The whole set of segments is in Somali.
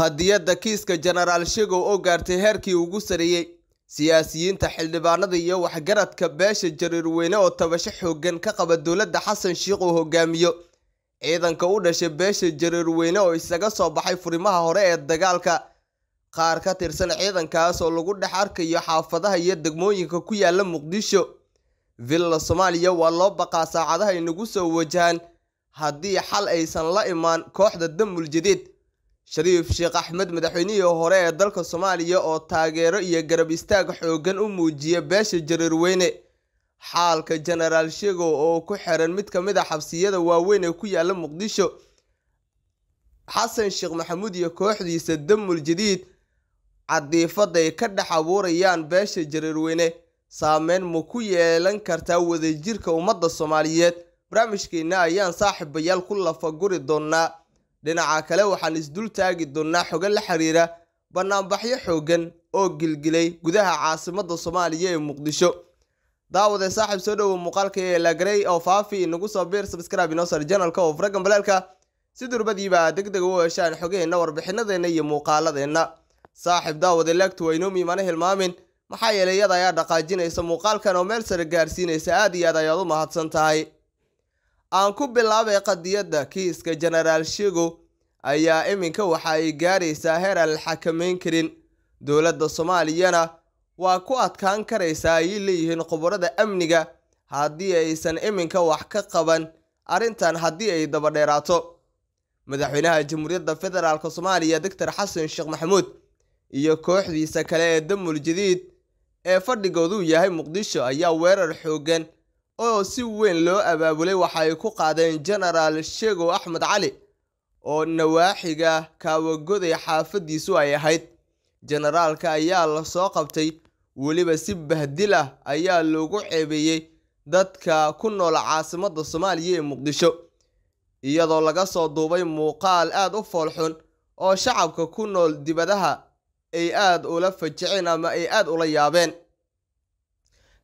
qadiyadda kiiska jenaraal shegow oo gaartay heerkii ugu sareeyey siyaasiyiinta xildhibaanada iyo waxgaradka beesha jariirweyne oo tabasho xooggan ka qaba dowladda xasan sheikh uu hogaamiyo ciidanka u dhashay beesha jariirweyne oo isaga soo baxay furimaha hore ee dagaalka qaar ka tirsan ciidankaas oo lagu dhex arkayo xaafadaha iyo degmooyinka ku yaalla muqdisho villa soomaaliya waa loo baqaa saacadaha inagu soo wajahaan haddii xal aysan la imaan kooxda damul jadiid shariif sheekh axmed madaxweynihii hore ee dalka soomaaliya oo taageero iyo garab istaag xooggan u muujiya beesha jareerweyne xaalka jenaraal shego oo ku xiran mid ka mid a ah xabsiyada waaweyn ee ku yaalla muqdisho xasan sheekh maxamuud iyo kooxdiisa damul jadiid cadiifaday ka dhex abuurayaan beesha jareerweyne saameyn ma ku yeelan kartaa wadajirka ummadda soomaaliyeed barnaamijkeena ayaan saaxiibayaal ku lafaguri doonaa dhinaca kale waxaan isdul taagi doonnaa xogan la xiriira bannaanbaxyo xooggan oo gilgilay gudaha caasimadda soomaaliya ee muqdisho daawade saaxib soo dhowo muuqaalka lagarey oo faafi inagu soo biir sabskrib inoo sar oo faragan balaalka si durbadiiba aad deg deg u heshaan xogaheenna warbixinadeenna iyo muuqaaladeenna saaxib daawade laagtu waynoomi imana hilmaamin maxaa yeelay iyada ayaa dhaqaajinaysa muuqaalkan oo meel sare gaarsiinaysa aad iyo aad ayaad u mahadsan tahay aan ku bilaabay qadiyadda kiiska jenaraal shigo ayaa iminka waxa ay gaaraysaa heer aan la xakamayn karin dowladda soomaaliyana waa ku adkaan karaysaa ay leeyihiin khubarada amniga haddii aysan iminka wax ka qaban arrintan haddii ay dabadheeraato madaxweynaha jamhuuriyadda federaalk soomaaliya doctor xasan sheekh maxamuud iyo kooxdiisa kale ee damul jadiid ee fadhigoodu yahay muqdisho ayaa weerar xooggan oo si weyn loo abaabulay waxa ay ku qaadeen jenaraal sheegow axmed cali oo nawaaxiga kaawagoday xaafaddiisu ay ahayd jenaraalka ayaa lasoo qabtay weliba si bahdil ah ayaa loogu ceebeeyey dadka ku nool caasimadda soomaaliya ee muqdisho iyadoo laga soo duubay muuqaal aad u foolxun oo shacabka ku nool dibadaha ay aad ula fajaceen ama ay aad ula yaabeen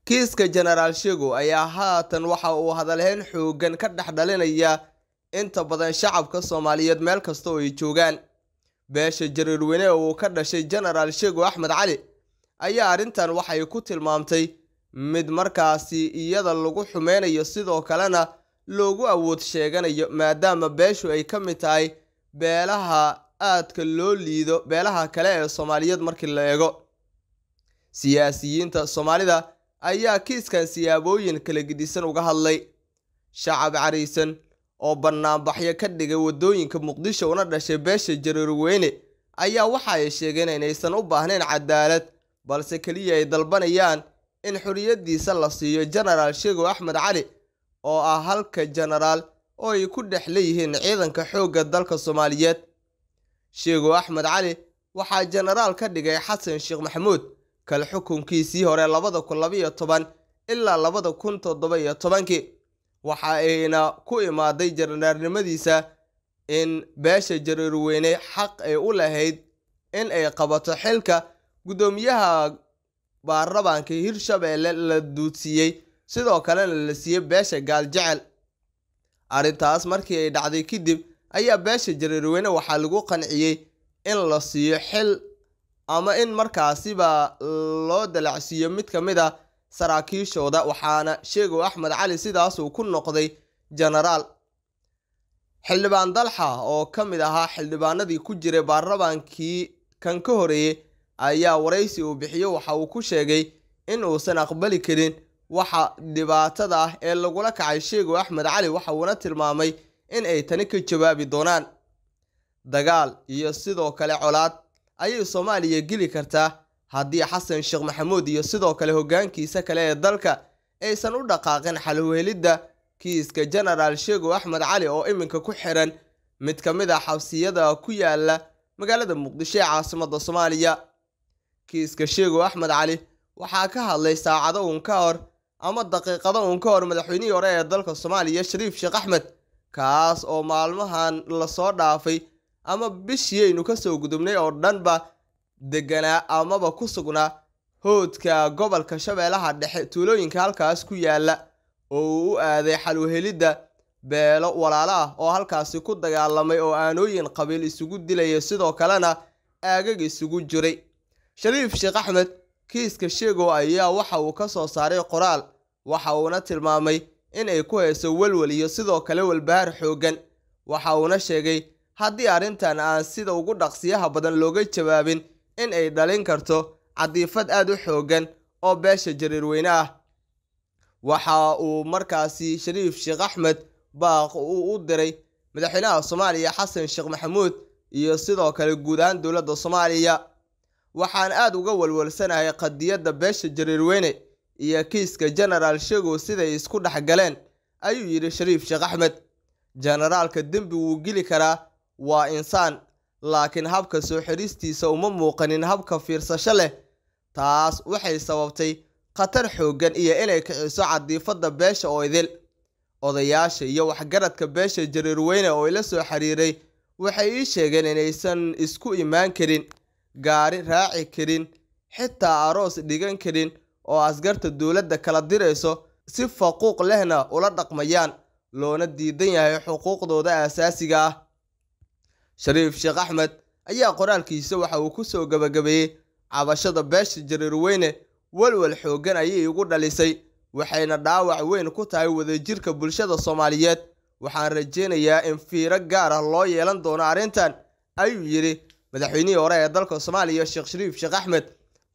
kiiska jenaraal sheego ayaa haatan waxa uu hadalhayn xooggan ka dhex dhalinaya inta badan shacabka soomaaliyeed meel kasta oo ay joogaan beesha jariirweyne oo uu ka dhashay jenaraal shego axmed cali ayaa arrintan waxay ku tilmaamtay mid markaasi iyada lagu xumeynayo sidoo kalena loogu awood sheeganayo maadaama beeshu ay ka mid tahay beelaha aadka loo liido beelaha kale ee soomaaliyeed markii la eego siyaasiyiinta soomaalida ayaa kiiskan siyaabooyin kala gedisan uga hadlay shacab cariisan oo bannaanbaxyo ka dhigay waddooyinka muqdisho una dhashay beesha jareerweyne ayaa waxa ay sheegeen inaysan u baahnayn cadaalad balse keliya ay dalbanayaan in xorriyaddiisa la siiyo jenaraal sheegow axmed cali oo ah halka jenaraal oo ay ku dhex leeyihiin ciidanka xoogga dalka soomaaliyeed sheegow axmed cali waxaa jenaraal ka dhigay xasan sheekh maxamuud kal xukunkiisii hore labada kun labaiyo toban ilaa labada kun toddoba iyo tobankii waxa ayna ku imaaday jarnaarnimadiisa in beesha jareerweyne xaq ay u lahayd in ay qabato xilka guddoomiyaha baarlamaanka hirshabeelle la duudsiiyey sidoo kalena la siiyey beesha gaaljecel arrintaas markii ay dhacday kadib ayaa beesha jareerweyne waxaa lagu qanciyey in la siiyo xil ama in markaasiba loo dalacsiiyo mid ka mid a ah saraakiishooda waxaana sheegow axmed cali sidaasuu ku noqday jenaraal xildhibaan dalxa oo ka mid ahaa xildhibaanadii ku jiray baarlamaankii kan ka horeeyey ayaa waraysi uu bixiyo waxa uu ku sheegay in uusan aqbali karin waxa dhibaatada ah ee lagula kacay sheegow axmed cali waxa uuna tilmaamay in ay tani ka jawaabi doonaan dagaal iyo sidoo kale colaad ayay soomaaliya geli kartaa haddii xasan sheekh maxamuud iyo sidoo kale hoggaankiisa kale ee dalka aysan u dhaqaaqin xalwelidda kiiska jenaraal sheego axmed cali oo iminka ku xiran mid ka mid a ah xabsiyada ku yaalla magaalada muqdisho ee caasimadda soomaaliya kiiska sheego axmed cali waxaa ka hadlay saacado uun ka hor ama daqiiqado uun ka hor madaxweynihii hore ee dalka soomaaliya shariif sheekh axmed kaas oo maalmahan lasoo dhaafay ama bishii aynu ka soo gudubnay oo dhanba deganaa amaba ku sugnaa hoodka gobolka shabeelaha dhexe tuulooyinka halkaas ku yaalla oo uu u aaday xaluhelidda beelo walaalo ah oo halkaasi ku dagaalamay oo aanooyin qabiil isugu dilaya sidoo kalena aagag isugu jiray shariif sheekh axmed kiiska sheegow ayaa waxa uu ka soo saaray qoraal waxa uuna tilmaamay in ay ku hayso welwel iyo sidoo kale walbahaar xooggan waxa uuna sheegay haddii arrintan aan sida ugu dhaqsiyaha badan looga jawaabin in ay dhalin karto cadiifad aad u xooggan oo beesha jariir weyne ah waxa uu markaasi shariif sheekh axmed baaq uu u diray madaxweynaha soomaaliya xasan sheekh maxamuud iyo sidoo kale guud ahaan dowladda soomaaliya waxaan aad uga walwalsanahay qadiyadda beesha jariir weyne iyo kiiska jenaraal shegow siday isku dhex galeen ayuu yidhi shariif sheekh axmed jenaraalka dembi wuu geli karaa waa insaan laakiin habka soo xidhiistiisa uma muuqanin habka fiirsasho leh taas waxay sababtay khatar xooggan iyo inay kiciso cadiifadda beesha oo idil odayaasha iyo waxgaradka beesha jariirweyne oo ila soo xiriiray waxay ii sheegeen inaysan isku imaan karin gaari raaci karin xitaa aroos dhigan karin oo askarta dowladda kala dirayso si faquuq lehna ula dhaqmayaan loona diidan yahay xuquuqdooda aasaasiga ah shariif sheekh axmed ayaa qoraalkiisa waxa uu ku soo gebagabeeyey cabashada beesha jariirweyne weyne walwal xooggan ayay igu dhalisay waxayna dhaawac weyn ku tahay wadajirka bulshada soomaaliyeed waxaan rajaynayaa in fiiro gaar ah loo yeelan doono arrintan ayuu yidhi madaxweynihii hore ee dalka soomaaliya sheekh shariif sheekh axmed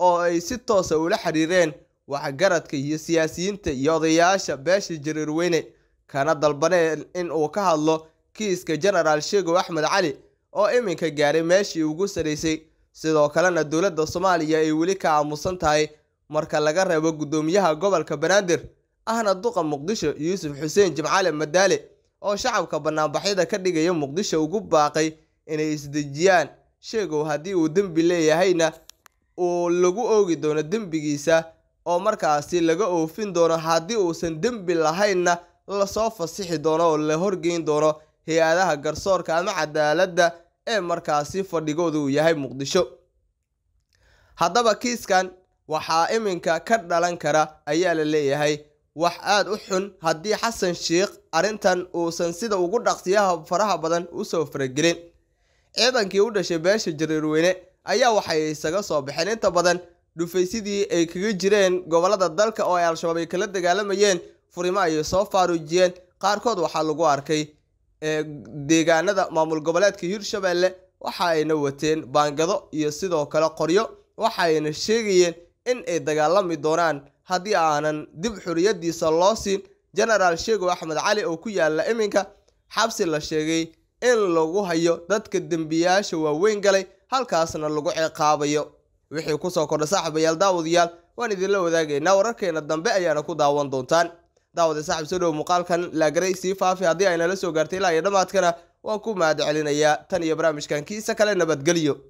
oo ay si toosa ah ula xiriireen waxgaradka iyo siyaasiyiinta iyo odayaasha beesha jariirweyne kana dalbaneen in uu ka hadlo kiiska jenaraal sheegow axmed cali oo iminka gaaray meeshii ugu saraysay sidoo kalena dowladda soomaaliya ay weli ka aamusan tahay marka laga reebo guddoomiyaha gobolka banaadir ahna duqa muqdisho yuusuf xuseen jimcale madaale oo shacabka bannaanbaxyada ka dhigaya muqdisho ugu baaqay inay isdejiyaan sheegow haddii uu dembi leeyahayna uu lagu oogi doono dembigiisa oo markaasi laga oofin doono haddii uusan dembi lahaynna lasoo fasixi doono oo la horgeyn doono hay-adaha garsoorka ama cadaaladda ee markaasi fadhigoodu uu yahay muqdisho haddaba kiiskan waxaa iminka ka dhalan kara ayaa la leeyahay wax aad u xun haddii xasan sheikh arrintan uusan sida ugu dhaqsiyaha faraha badan usoo faragelin ciidankii u dhashay beesha jariirweyne ayaa waxay isaga soo baxeen inta badan dhufaysidii ay kaga jireen gobollada dalka oo ay al-shabaab ay kala dagaalamayeen furimo ayay soo faaruujiyeen qaarkood waxaa lagu arkay ee deegaanada maamul goboleedka hirshabeelle waxa ayna wateen baangado iyo sidoo kale qoryo waxa ayna sheegayeen in ay dagaalami doonaan haddii aanan dib xuriyadiisa loo siin jenaraal sheego axmed cali oo ku yaalla iminka xabsi la sheegay in lagu hayo dadka dembiyaasha waaweyn galay halkaasna lagu ciqaabayo wixii ku soo kordha saaxiibayaal daawadayaal waan idinla wadaagaynaa wararkeena dambe ayaana ku daawan doontaan daawada saaxib soo dhow muuqaalkan laagaray sii faafi haddii aynala soo gaartay ilaa iyo dhammaadkana waan ku mahad celinayaa tan iyo barnaamijkan kiisa kale nabadgelyo